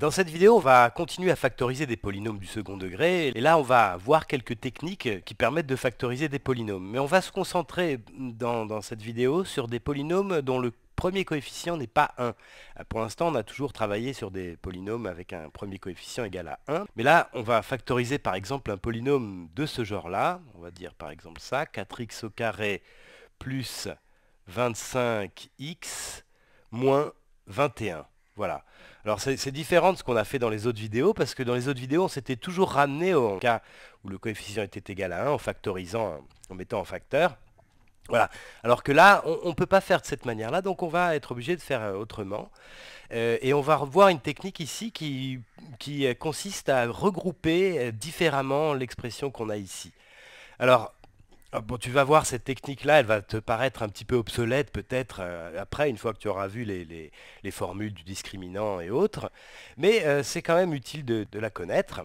Dans cette vidéo, on va continuer à factoriser des polynômes du second degré, et là on va voir quelques techniques qui permettent de factoriser des polynômes. Mais on va se concentrer dans, cette vidéo sur des polynômes dont le premier coefficient n'est pas 1. Euh, pour l'instant, on a toujours travaillé sur des polynômes avec un premier coefficient égal à 1. Mais là, on va factoriser par exemple un polynôme de ce genre-là. On va dire par exemple ça, 4x au plus 25x moins 21. Voilà. Alors c'est différent de ce qu'on a fait dans les autres vidéos, parce que dans les autres vidéos, on s'était toujours ramené au cas où le coefficient était égal à 1, en factorisant, en mettant en facteur. Voilà. Alors que là, on ne peut pas faire de cette manière-là, donc on va être obligé de faire euh, autrement. Euh, et on va revoir une technique ici qui, qui euh, consiste à regrouper différemment l'expression qu'on a ici. Alors, ah, bon, tu vas voir, cette technique-là, elle va te paraître un petit peu obsolète peut-être euh, après, une fois que tu auras vu les, formules du discriminant et autres, mais euh, c'est quand même utile de, la connaître.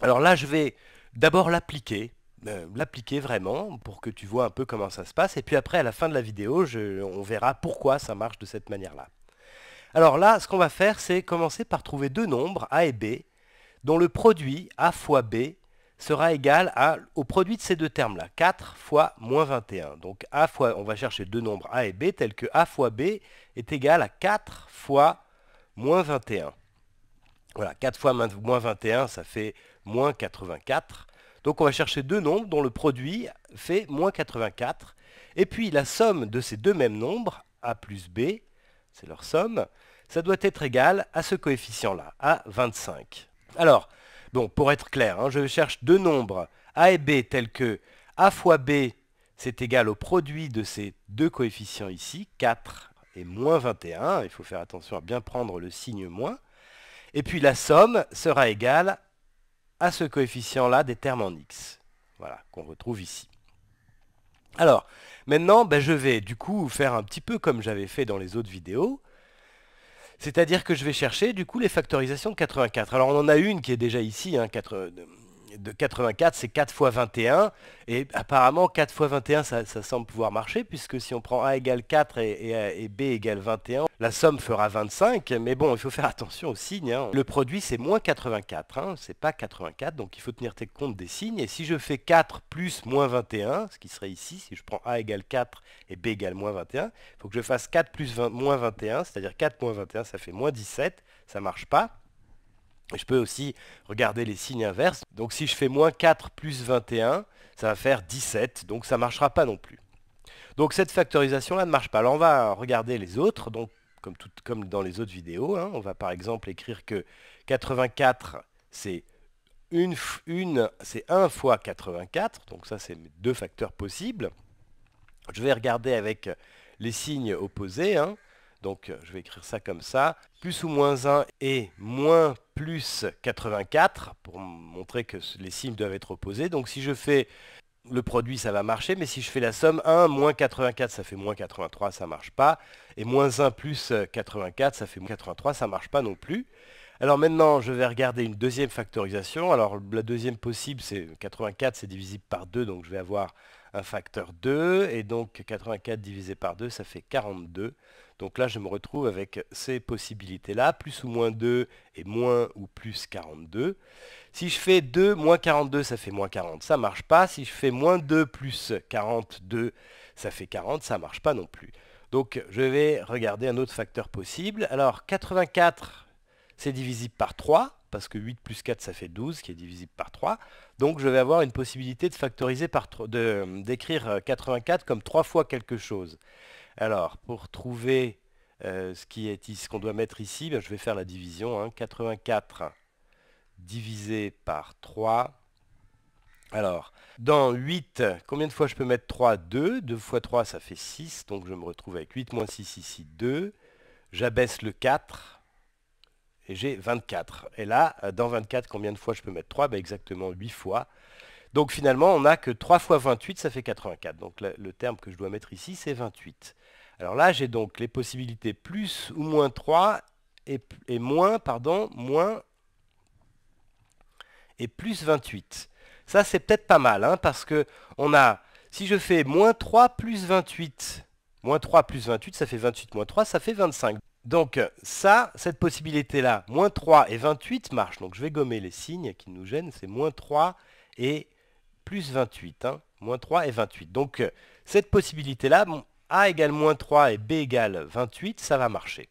Alors là, je vais d'abord l'appliquer, euh, l'appliquer vraiment pour que tu vois un peu comment ça se passe, et puis après, à la fin de la vidéo, on verra pourquoi ça marche de cette manière-là. Alors là, ce qu'on va faire, c'est commencer par trouver deux nombres, A et B, dont le produit A fois B sera égal au produit de ces deux termes-là, 4 fois moins 21. Donc a fois, on va chercher deux nombres a et b, tels que a fois b est égal à 4 fois moins 21. Voilà, 4 fois moins 21, ça fait moins 84. Donc on va chercher deux nombres dont le produit fait moins 84. Et puis la somme de ces deux mêmes nombres, a plus b, c'est leur somme, ça doit être égal à ce coefficient-là, à 25. Alors, pour être clair, hein, je cherche deux nombres, a et b, tels que a fois b, c'est égal au produit de ces deux coefficients ici, 4 et moins 21, il faut faire attention à bien prendre le signe moins, et puis la somme sera égale à ce coefficient-là des termes en x, voilà, qu'on retrouve ici. Alors, maintenant, ben, je vais du coup faire un petit peu comme j'avais fait dans les autres vidéos, c'est-à-dire que je vais chercher du coup les factorisations de 84. Alors on en a une qui est déjà ici, hein, euh, de 84, c'est 4 fois 21. Et apparemment, 4 fois 21, ça, semble pouvoir marcher, puisque si on prend A égale 4 euh, et, B égale 21, la somme fera 25. Mais bon, il faut faire attention aux signes. Hein. Le produit, c'est moins 84, hein, c'est pas 84, donc il faut tenir compte des signes. Et si je fais 4 plus moins 21, ce qui serait ici, si je prends A égale 4 et B égale moins 21, il faut que je fasse 4 plus moins 21, c'est-à-dire 4 moins 21, ça fait moins 17, ça ne marche pas. Je peux aussi regarder les signes inverses. Donc si je fais moins 4 plus 21, ça va faire 17, donc ça ne marchera pas non plus. Donc cette factorisation-là ne marche pas. Alors on va regarder les autres, donc comme, dans les autres vidéos. Hein, on va par exemple écrire que 84, c'est une, c'est 1 fois 84, donc ça c'est deux facteurs possibles. Je vais regarder avec les signes opposés. Hein. Donc euh, je vais écrire ça comme ça. Plus ou moins 1 et moins plus 84 pour montrer que les signes doivent être opposés. Donc si je fais le produit, ça va marcher, mais si je fais la somme 1, moins 84, ça fait moins 83, ça ne marche pas. Et moins 1 plus 84, euh, ça fait moins 83, ça ne marche pas non plus. Alors maintenant, je vais regarder une deuxième factorisation. Alors la deuxième possible, c'est 84, c'est divisible par 2, donc je vais avoir un facteur 2. Et donc 84 divisé par 2, ça fait 42. Donc là, je me retrouve avec ces possibilités-là, plus ou moins 2 et moins ou plus 42. Si je fais 2, moins 42, ça fait moins 40, ça ne marche pas. Si je fais moins 2 plus 42, ça fait 40, ça ne marche pas non plus. Donc je vais regarder un autre facteur possible. Alors 84, c'est divisible par 3, parce que 8 plus 4, ça fait 12, qui est divisible par 3. Donc je vais avoir une possibilité de factoriser par d'écrire 84 comme 3 fois quelque chose. Alors, pour trouver euh, ce qu'on doit mettre ici, ben, je vais faire la division. 84 hein. divisé par 3. Alors, dans 8, combien de fois je peux mettre 3 2. 2 fois 3, ça fait 6. Donc je me retrouve avec 8 moins 6 ici, 2. J'abaisse le 4. Et j'ai 24. Et là, euh, dans 24, combien de fois je peux mettre 3 ben, Exactement 8 fois. Donc finalement, on n'a que 3 fois 28, ça fait 84. Donc le terme que je dois mettre ici, c'est 28. Alors là, j'ai donc les possibilités plus ou moins 3 et, et moins, pardon, moins et plus 28. Ça, c'est peut-être pas mal, hein, parce que on a, si je fais moins 3 plus 28, moins 3 plus 28, ça fait 28 moins 3, ça fait 25. Donc ça, cette possibilité-là, moins 3 et 28 marche. Donc je vais gommer les signes qui nous gênent, c'est moins 3 et plus 28. Hein, moins 3 et 28. Donc cette possibilité-là, a égale moins 3 et B égale 28, ça va marcher.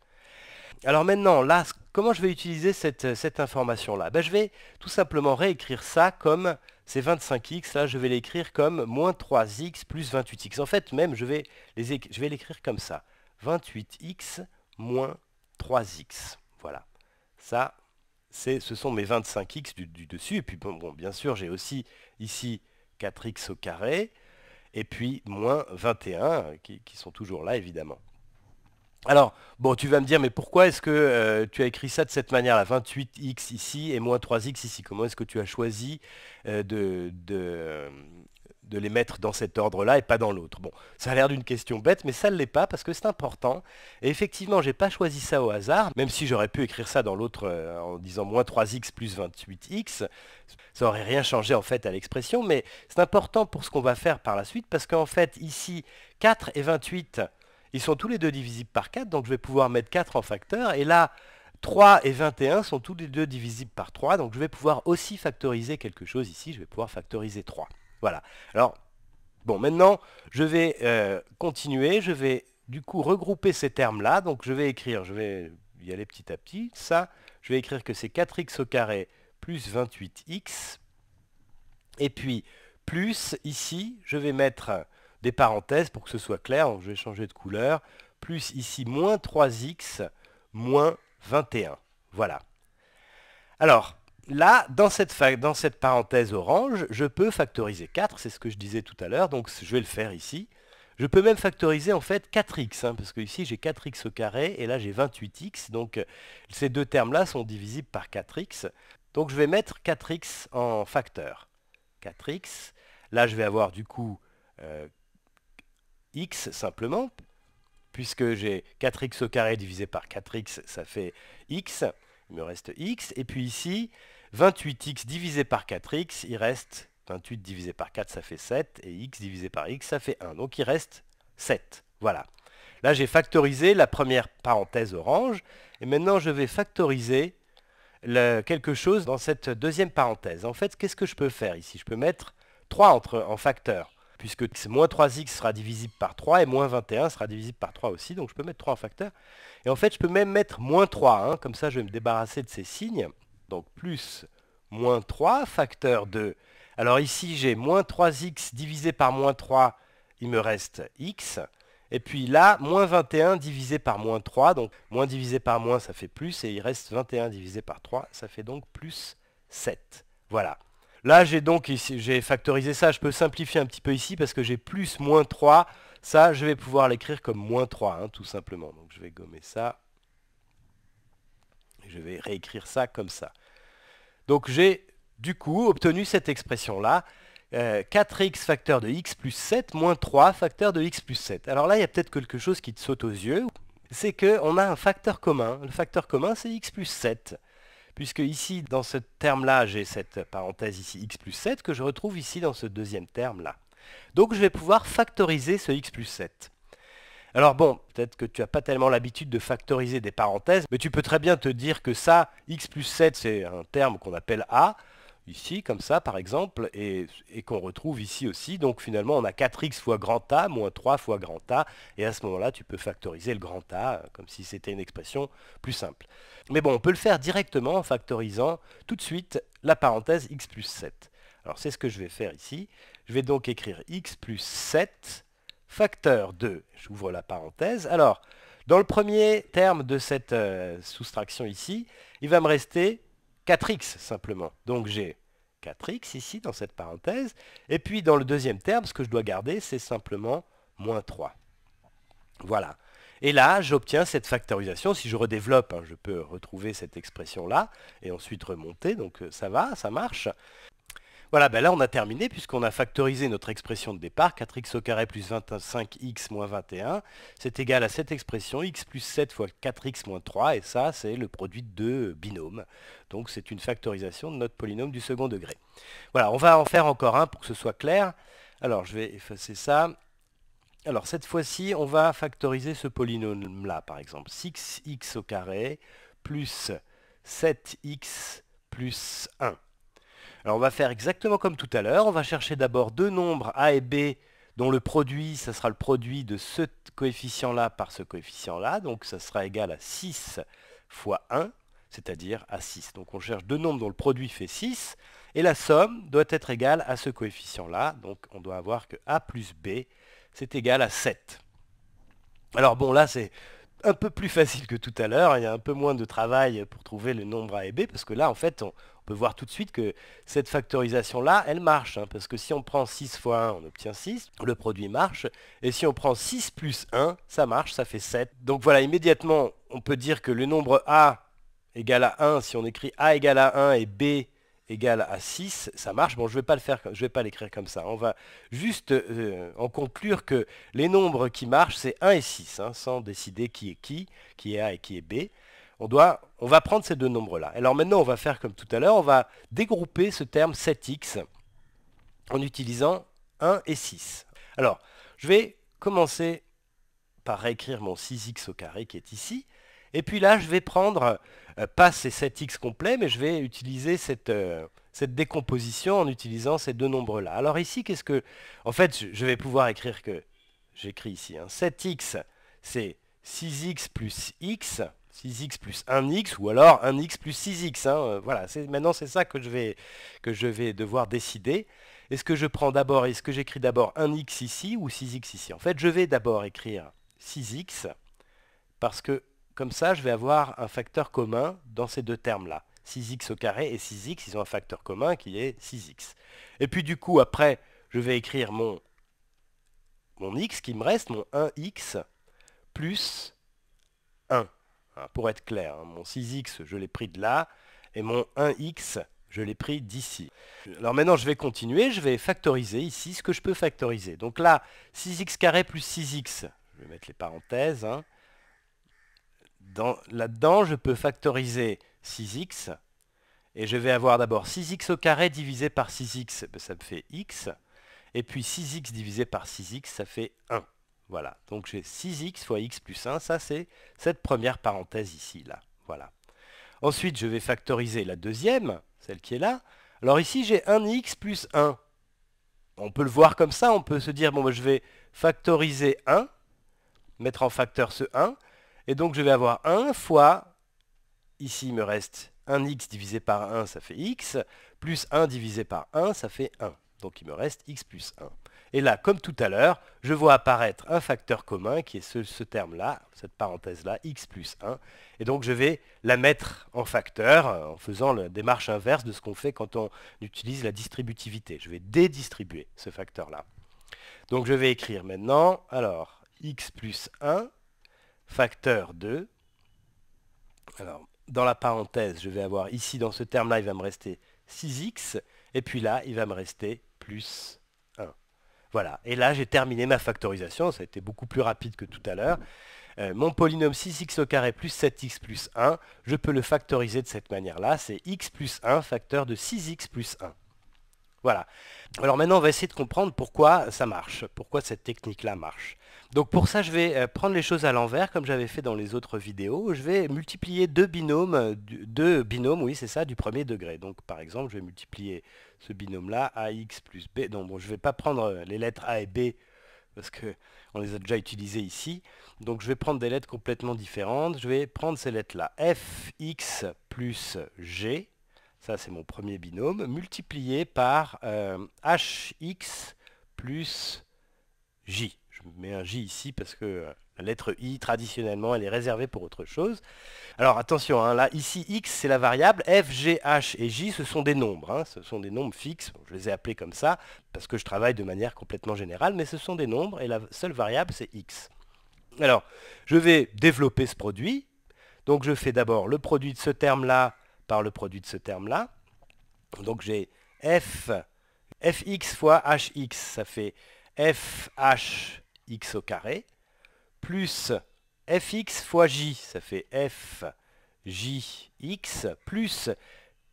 Alors maintenant, là, comment je vais utiliser cette, information-là ben, Je vais tout simplement réécrire ça comme ces 25x, là je vais l'écrire comme moins 3x plus 28x. En fait, même je vais l'écrire comme ça. 28x moins 3x. Voilà. Ça, ce sont mes 25x du, du dessus. Et puis bon bien sûr, j'ai aussi ici 4x au carré et puis moins 21, qui, qui sont toujours là, évidemment. Alors, bon, tu vas me dire, mais pourquoi est-ce que euh, tu as écrit ça de cette manière-là 28x ici et moins 3x ici. Comment est-ce que tu as choisi euh, de, de les mettre dans cet ordre-là et pas dans l'autre. Bon, ça a l'air d'une question bête, mais ça ne l'est pas parce que c'est important. Et effectivement, j'ai pas choisi ça au hasard, même si j'aurais pu écrire ça dans l'autre euh, en disant moins 3x plus 28x. Ça n'aurait rien changé en fait à l'expression, mais c'est important pour ce qu'on va faire par la suite parce qu'en fait, ici, 4 et 28, ils sont tous les deux divisibles par 4, donc je vais pouvoir mettre 4 en facteur. Et là, 3 et 21 sont tous les deux divisibles par 3, donc je vais pouvoir aussi factoriser quelque chose ici, je vais pouvoir factoriser 3. Voilà. Alors, bon, maintenant, je vais euh, continuer. Je vais du coup regrouper ces termes-là. Donc, je vais écrire, je vais y aller petit à petit. Ça, je vais écrire que c'est 4x au carré plus 28x. Et puis, plus, ici, je vais mettre des parenthèses pour que ce soit clair. je vais changer de couleur. Plus, ici, moins 3x, moins 21. Voilà. Alors, là, dans cette, dans cette parenthèse orange, je peux factoriser 4, c'est ce que je disais tout à l'heure, donc je vais le faire ici. Je peux même factoriser en fait 4x, hein, parce que ici j'ai 4x au carré et là j'ai 28x, donc euh, ces deux termes-là sont divisibles par 4x. Donc je vais mettre 4x en facteur. 4x, là je vais avoir du coup euh, x simplement, puisque j'ai 4x au carré divisé par 4x, ça fait x, il me reste x, et puis ici, 28x divisé par 4x, il reste 28 divisé par 4, ça fait 7, et x divisé par x, ça fait 1. Donc il reste 7. Voilà. Là, j'ai factorisé la première parenthèse orange, et maintenant je vais factoriser quelque chose dans cette deuxième parenthèse. En fait, qu'est-ce que je peux faire ici Je peux mettre 3 entre, en facteur, puisque moins 3x sera divisible par 3, et moins 21 sera divisible par 3 aussi, donc je peux mettre 3 en facteur. Et en fait, je peux même mettre moins 3, hein, comme ça je vais me débarrasser de ces signes donc plus moins 3 facteur 2. Alors ici, j'ai moins 3x divisé par moins 3, il me reste x. Et puis là, moins 21 divisé par moins 3, donc moins divisé par moins, ça fait plus, et il reste 21 divisé par 3, ça fait donc plus 7. Voilà. Là, j'ai donc j'ai factorisé ça, je peux simplifier un petit peu ici, parce que j'ai plus moins 3, ça, je vais pouvoir l'écrire comme moins 3, hein, tout simplement. Donc je vais gommer ça, je vais réécrire ça comme ça. Donc j'ai du coup obtenu cette expression-là, 4x euh, facteur de x plus 7 moins 3 facteur de x plus 7. Alors là, il y a peut-être quelque chose qui te saute aux yeux, c'est qu'on a un facteur commun. Le facteur commun, c'est x plus 7. Puisque ici, dans ce terme-là, j'ai cette parenthèse ici, x plus 7, que je retrouve ici dans ce deuxième terme-là. Donc je vais pouvoir factoriser ce x plus 7. Alors bon, peut-être que tu n'as pas tellement l'habitude de factoriser des parenthèses, mais tu peux très bien te dire que ça, x plus 7, c'est un terme qu'on appelle a, ici, comme ça par exemple, et, qu'on retrouve ici aussi. Donc finalement, on a 4x fois grand A moins 3 fois grand A, et à ce moment-là, tu peux factoriser le grand A, euh, comme si c'était une expression plus simple. Mais bon, on peut le faire directement en factorisant tout de suite la parenthèse x plus 7. Alors c'est ce que je vais faire ici. Je vais donc écrire x plus 7 facteur 2, j'ouvre la parenthèse, alors dans le premier terme de cette euh, soustraction ici, il va me rester 4x simplement. Donc j'ai 4x ici dans cette parenthèse, et puis dans le deuxième terme, ce que je dois garder, c'est simplement moins 3. Voilà. Et là, j'obtiens cette factorisation. Si je redéveloppe, hein, je peux retrouver cette expression-là et ensuite remonter. Donc euh, ça va, ça marche. Voilà, ben là on a terminé puisqu'on a factorisé notre expression de départ, 4x au carré plus 25x moins 21, c'est égal à cette expression, x plus 7 fois 4x moins 3, et ça c'est le produit de deux binômes. Donc c'est une factorisation de notre polynôme du second degré. Voilà, on va en faire encore un pour que ce soit clair. Alors je vais effacer ça. Alors cette fois-ci, on va factoriser ce polynôme-là, par exemple. 6x au carré plus 7x plus 1. Alors on va faire exactement comme tout à l'heure, on va chercher d'abord deux nombres A et B dont le produit, ça sera le produit de ce coefficient-là par ce coefficient-là, donc ça sera égal à 6 fois 1, c'est-à-dire à 6. Donc on cherche deux nombres dont le produit fait 6, et la somme doit être égale à ce coefficient-là, donc on doit avoir que A plus B, c'est égal à 7. Alors bon, là, c'est un peu plus facile que tout à l'heure, hein. il y a un peu moins de travail pour trouver le nombre A et B, parce que là, en fait, on, peut voir tout de suite que cette factorisation-là, elle marche, hein, parce que si on prend 6 fois 1, on obtient 6, le produit marche, et si on prend 6 plus 1, ça marche, ça fait 7. Donc voilà, immédiatement, on peut dire que le nombre A égale à 1, si on écrit A égale à 1 et B égale à 6, ça marche. Bon, je ne vais pas le faire, je vais pas l'écrire comme ça. On va juste euh, en conclure que les nombres qui marchent, c'est 1 et 6, hein, sans décider qui est qui, qui est A et qui est B. On, doit, on va prendre ces deux nombres-là. Alors maintenant, on va faire comme tout à l'heure, on va dégrouper ce terme 7x en utilisant 1 et 6. Alors, je vais commencer par réécrire mon 6x au carré qui est ici. Et puis là, je vais prendre, euh, pas ces 7x complets, mais je vais utiliser cette, euh, cette décomposition en utilisant ces deux nombres-là. Alors ici, qu'est-ce que... En fait, je vais pouvoir écrire que... J'écris ici, 7x, hein, c'est 6x plus x, 6x plus 1x, ou alors 1x plus 6x. Hein, euh, voilà, maintenant c'est ça que je, vais, que je vais devoir décider. Est-ce que je prends d'abord, est-ce que j'écris d'abord 1x ici ou 6x ici En fait, je vais d'abord écrire 6x, parce que comme ça, je vais avoir un facteur commun dans ces deux termes-là. 6x au carré et 6x, ils ont un facteur commun qui est 6x. Et puis du coup, après, je vais écrire mon, x qui me reste, mon 1x plus 1. Hein, pour être clair, hein, mon 6x, je l'ai pris de là, et mon 1x, je l'ai pris d'ici. Alors maintenant, je vais continuer, je vais factoriser ici ce que je peux factoriser. Donc là, 6x carré plus 6x, je vais mettre les parenthèses, hein, Là-dedans, je peux factoriser 6x. Et je vais avoir d'abord 6x au carré divisé par 6x, ben, ça me fait x. Et puis 6x divisé par 6x, ça fait 1. Voilà, donc j'ai 6x fois x plus 1, ça c'est cette première parenthèse ici, là. Voilà. Ensuite, je vais factoriser la deuxième, celle qui est là. Alors ici, j'ai 1x plus 1. On peut le voir comme ça, on peut se dire, bon, ben, je vais factoriser 1, mettre en facteur ce 1, et donc je vais avoir 1 fois, ici il me reste 1x divisé par 1, ça fait x, plus 1 divisé par 1, ça fait 1. Donc il me reste x plus 1. Et là, comme tout à l'heure, je vois apparaître un facteur commun qui est ce, terme-là, cette parenthèse-là, x plus 1. Et donc je vais la mettre en facteur euh, en faisant la démarche inverse de ce qu'on fait quand on utilise la distributivité. Je vais dédistribuer ce facteur-là. Donc je vais écrire maintenant, alors, x plus 1 facteur de, Alors, dans la parenthèse, je vais avoir ici, dans ce terme-là, il va me rester 6x, et puis là, il va me rester plus 1. Voilà, et là, j'ai terminé ma factorisation, ça a été beaucoup plus rapide que tout à l'heure. Euh, mon polynôme 6x au carré plus 7x plus 1, je peux le factoriser de cette manière-là, c'est x plus 1 facteur de 6x plus 1. Voilà. Alors maintenant, on va essayer de comprendre pourquoi ça marche, pourquoi cette technique-là marche. Donc pour ça, je vais euh, prendre les choses à l'envers, comme j'avais fait dans les autres vidéos. Je vais multiplier deux binômes, deux binômes, oui c'est ça, du premier degré. Donc par exemple, je vais multiplier ce binôme-là, AX plus B. Non, bon, je ne vais pas prendre euh, les lettres A et B, parce qu'on les a déjà utilisées ici. Donc je vais prendre des lettres complètement différentes. Je vais prendre ces lettres-là, FX plus G ça c'est mon premier binôme, multiplié par hx euh, plus j. Je mets un j ici parce que euh, la lettre i, traditionnellement, elle est réservée pour autre chose. Alors attention, hein, là, ici, x, c'est la variable. F, G, H et J, ce sont des nombres. Hein. ce sont des nombres fixes. je les ai appelés comme ça parce que je travaille de manière complètement générale, mais ce sont des nombres et la seule variable, c'est x. Alors, je vais développer ce produit. Donc je fais d'abord le produit de ce terme-là par le produit de ce terme-là. Donc j'ai f fx fois hx, ça fait fhx au carré, plus fx fois j, ça fait fjx, plus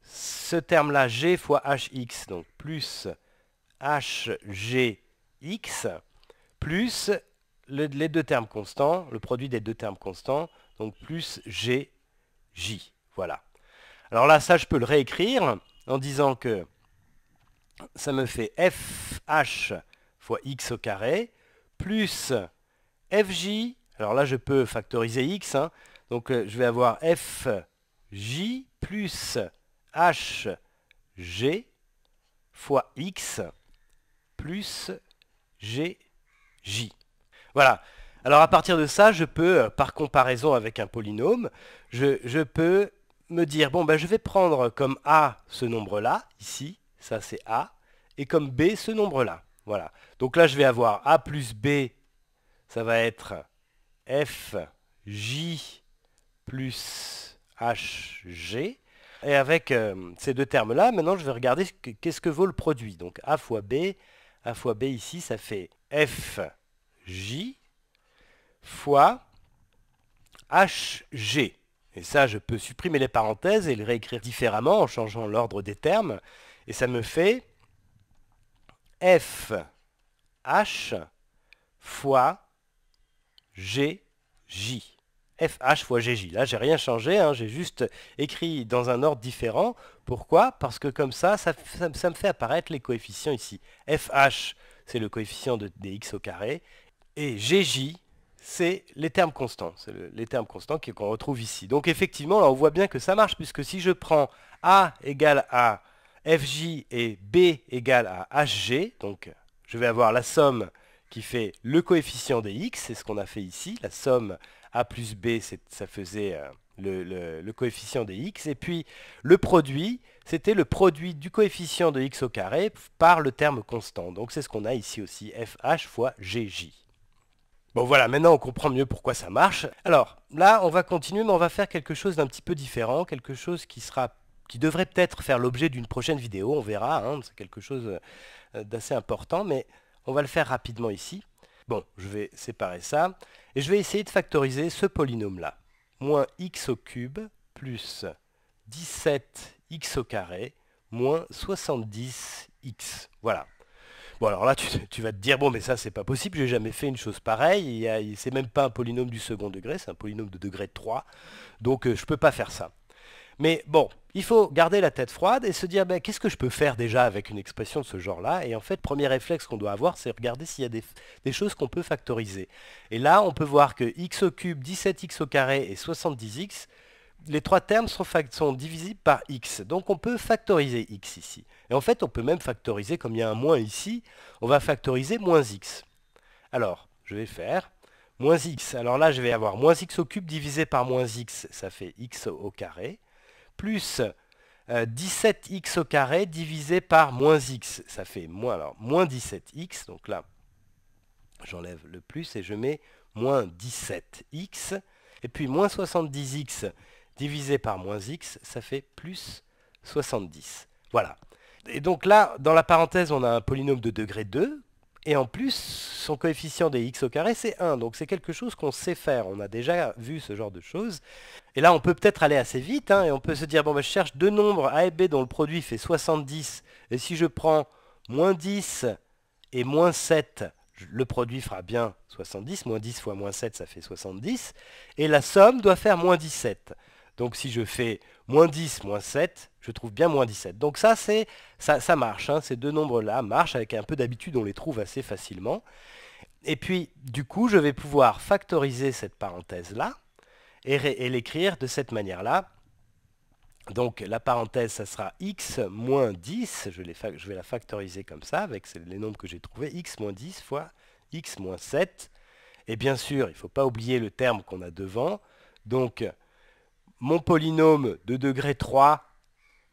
ce terme-là, g fois hx, donc plus hgx, plus les deux termes constants, le produit des deux termes constants, donc plus g, Voilà. Alors là, ça, je peux le réécrire en disant que ça me fait FH fois x au carré plus FJ. Alors là, je peux factoriser x. Hein. donc euh, je vais avoir FJ plus HG fois x plus GJ. Voilà. Alors à partir de ça, je peux, euh, par comparaison avec un polynôme, je, je peux me dire, bon, ben, je vais prendre comme A ce nombre-là, ici, ça c'est A, et comme B ce nombre-là. Voilà. Donc là, je vais avoir A plus B, ça va être F, J plus HG. Et avec euh, ces deux termes-là, maintenant, je vais regarder qu'est-ce que vaut le produit. Donc A fois B, A fois B ici, ça fait F, J fois HG. Et ça, je peux supprimer les parenthèses et le réécrire différemment en changeant l'ordre des termes. Et ça me fait f h fois gj. FH fois GJ. Là, j'ai rien changé, hein. j'ai juste écrit dans un ordre différent. Pourquoi Parce que comme ça ça, me fait apparaître les coefficients ici. FH, c'est le coefficient de dx au carré, et GJ, c'est les termes constants. C'est les termes constants qu'on retrouve ici. Donc effectivement, on voit bien que ça marche, puisque si je prends A égale à FJ et B égale à HG, donc je vais avoir la somme qui fait le coefficient des x, c'est ce qu'on a fait ici, la somme A plus B, ça faisait euh, le, coefficient des x, et puis le produit, c'était le produit du coefficient de x au carré par le terme constant. Donc c'est ce qu'on a ici aussi, FH fois GJ. Bon voilà, maintenant on comprend mieux pourquoi ça marche. Alors là, on va continuer, mais on va faire quelque chose d'un petit peu différent, quelque chose qui sera qui devrait peut-être faire l'objet d'une prochaine vidéo, on verra, hein, c'est quelque chose euh, d'assez important, mais on va le faire rapidement ici. Bon, je vais séparer ça, et je vais essayer de factoriser ce polynôme-là. Moins x au cube plus 17x au carré moins 70x. Voilà. Bon, alors là, tu, vas te dire, bon, mais ça, c'est pas possible, j'ai jamais fait une chose pareille. C'est même pas un polynôme du second degré, c'est un polynôme de degré 3. Donc, je euh, je peux pas faire ça. Mais bon, il faut garder la tête froide et se dire, ben, qu'est-ce que je peux faire déjà avec une expression de ce genre-là Et en fait, premier réflexe qu'on doit avoir, c'est regarder s'il y a des, des choses qu'on peut factoriser. Et là, on peut voir que x au cube, 17x au carré et 70x, les trois termes sont, divisibles par x. Donc on peut factoriser x ici. Et en fait, on peut même factoriser, comme il y a un moins ici, on va factoriser moins x. Alors, je vais faire moins x. Alors là, je vais avoir moins x au cube divisé par moins x, ça fait x au carré, plus 17x euh, au carré divisé par moins x, ça fait moins, alors, moins 17x. Donc là, j'enlève le plus et je mets moins 17x. Et puis moins 70x divisé par moins x, ça fait plus 70. Voilà. Et donc là, dans la parenthèse, on a un polynôme de degré 2, et en plus, son coefficient des x au carré, c'est 1. Donc c'est quelque chose qu'on sait faire. On a déjà vu ce genre de choses. Et là, on peut peut-être aller assez vite, hein, et on peut se dire, bon, bah, je cherche deux nombres A et B dont le produit fait 70, et si je prends moins 10 et moins 7, le produit fera bien 70, moins 10 fois moins 7, ça fait 70, et la somme doit faire moins 17. Donc si je fais moins 10, moins 7, je trouve bien moins 17. Donc ça, c'est ça, marche. Hein. Ces deux nombres-là marchent. Avec un peu d'habitude, on les trouve assez facilement. Et puis, du coup, je vais pouvoir factoriser cette parenthèse-là et, l'écrire de cette manière-là. Donc la parenthèse, ça sera x moins 10. Je, je vais la factoriser comme ça, avec les nombres que j'ai trouvés. x moins 10 fois x moins 7. Et bien sûr, il ne faut pas oublier le terme qu'on a devant. Donc mon polynôme de degré 3,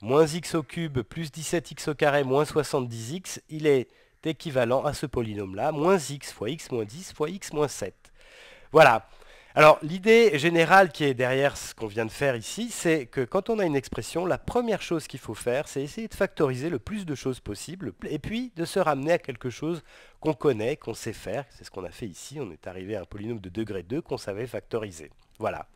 moins x au cube plus 17x au carré moins 70x, il est équivalent à ce polynôme-là, moins x fois x moins 10 fois x moins 7. Voilà. Alors l'idée générale qui est derrière ce qu'on vient de faire ici, c'est que quand on a une expression, la première chose qu'il faut faire, c'est essayer de factoriser le plus de choses possible, et puis de se ramener à quelque chose qu'on connaît, qu'on sait faire. C'est ce qu'on a fait ici, on est arrivé à un polynôme de degré 2 qu'on savait factoriser. Voilà.